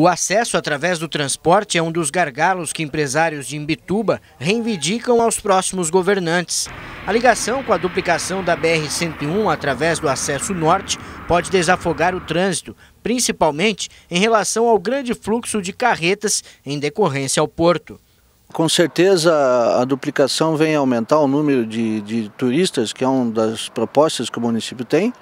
O acesso através do transporte é um dos gargalos que empresários de Imbituba reivindicam aos próximos governantes. A ligação com a duplicação da BR-101 através do acesso norte pode desafogar o trânsito, principalmente em relação ao grande fluxo de carretas em decorrência ao porto. Com certeza a duplicação vem aumentar o número de, de turistas, que é uma das propostas que o município tem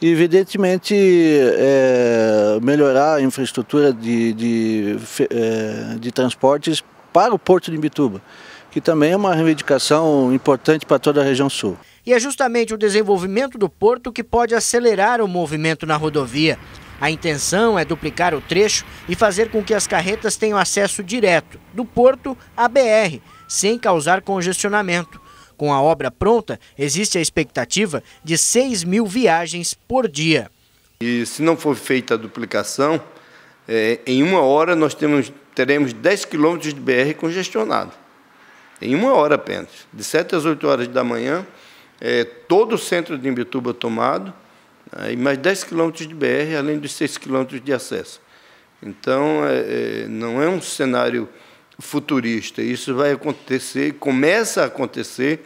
e evidentemente é, melhorar a infraestrutura de, de, é, de transportes para o porto de Imbituba, que também é uma reivindicação importante para toda a região sul. E é justamente o desenvolvimento do porto que pode acelerar o movimento na rodovia. A intenção é duplicar o trecho e fazer com que as carretas tenham acesso direto do porto à BR, sem causar congestionamento. Com a obra pronta, existe a expectativa de 6 mil viagens por dia. E se não for feita a duplicação, é, em uma hora nós temos, teremos 10 quilômetros de BR congestionado. Em uma hora apenas. De 7 às 8 horas da manhã, é, todo o centro de Imbituba tomado, né, e mais 10 quilômetros de BR, além dos 6 quilômetros de acesso. Então, é, é não é um cenário futurista. Isso vai acontecer, começa a acontecer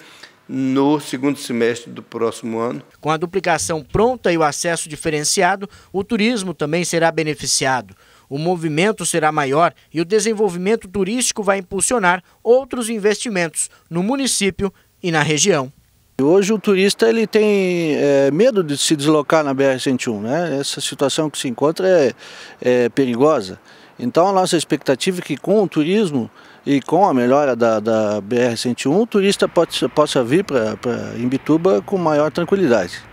no segundo semestre do próximo ano. Com a duplicação pronta e o acesso diferenciado, o turismo também será beneficiado. O movimento será maior e o desenvolvimento turístico vai impulsionar outros investimentos no município e na região. Hoje o turista ele tem é, medo de se deslocar na BR-101. Né? Essa situação que se encontra é, é perigosa. Então a nossa expectativa é que com o turismo e com a melhora da, da BR-101, o turista pode, possa vir para Imbituba com maior tranquilidade.